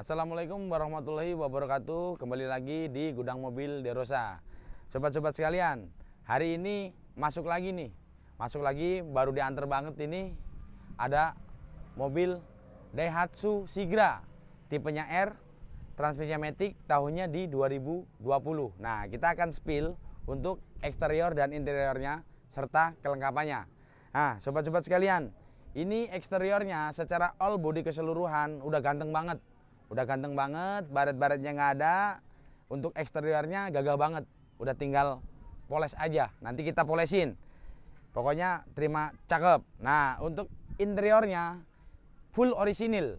Assalamualaikum warahmatullahi wabarakatuh Kembali lagi di Gudang Mobil Derosa Sobat-sobat sekalian Hari ini masuk lagi nih Masuk lagi baru diantar banget ini Ada mobil Daihatsu Sigra Tipenya R transmisi Matic tahunnya di 2020 Nah kita akan spill untuk eksterior dan interiornya Serta kelengkapannya Nah sobat-sobat sekalian ini eksteriornya secara all body keseluruhan udah ganteng banget udah ganteng banget baret-baretnya nggak ada untuk eksteriornya gagal banget udah tinggal poles aja nanti kita polesin pokoknya terima cakep nah untuk interiornya full orisinil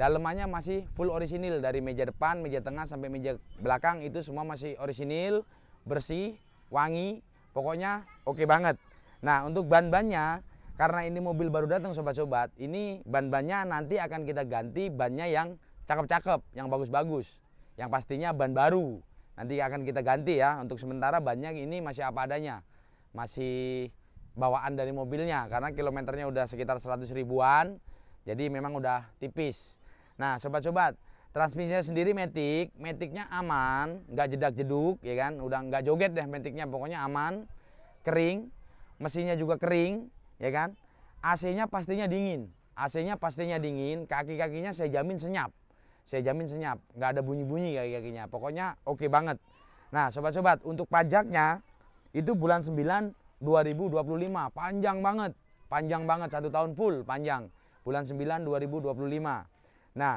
dalemannya masih full orisinil dari meja depan meja tengah sampai meja belakang itu semua masih orisinil bersih wangi pokoknya oke okay banget nah untuk ban-bannya karena ini mobil baru datang sobat-sobat ini ban-bannya nanti akan kita ganti bannya yang cakep-cakep, yang bagus-bagus. Yang pastinya ban baru. Nanti akan kita ganti ya. Untuk sementara banyak ini masih apa adanya. Masih bawaan dari mobilnya karena kilometernya udah sekitar 100 ribuan. Jadi memang udah tipis. Nah, sobat-sobat, transmisinya sendiri metik, metiknya aman, nggak jedak jeduk, ya kan, udah nggak joget deh metiknya, pokoknya aman, kering, mesinnya juga kering, ya kan, AC-nya pastinya dingin, AC-nya pastinya dingin, kaki-kakinya saya jamin senyap, saya jamin senyap nggak ada bunyi-bunyi kaki kakinya pokoknya oke okay banget nah sobat-sobat untuk pajaknya itu bulan 9 2025 panjang banget panjang banget satu tahun full panjang bulan 9 2025 nah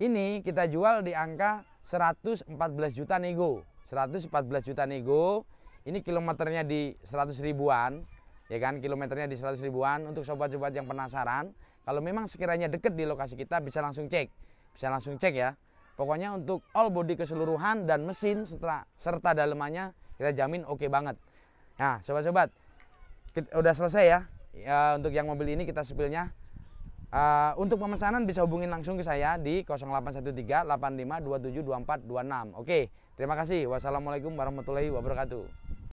ini kita jual di angka 114 juta nego 114 juta nego ini kilometernya di 100 ribuan ya kan kilometernya di 100 ribuan untuk sobat-sobat yang penasaran kalau memang sekiranya deket di lokasi kita bisa langsung cek bisa langsung cek ya pokoknya untuk all body keseluruhan dan mesin serta, serta dalemannya kita jamin oke okay banget nah sobat-sobat udah selesai ya e, untuk yang mobil ini kita sepilnya e, untuk pemesanan bisa hubungin langsung ke saya di 0813 85272426. Oke, terima kasih. Wassalamualaikum warahmatullahi wabarakatuh.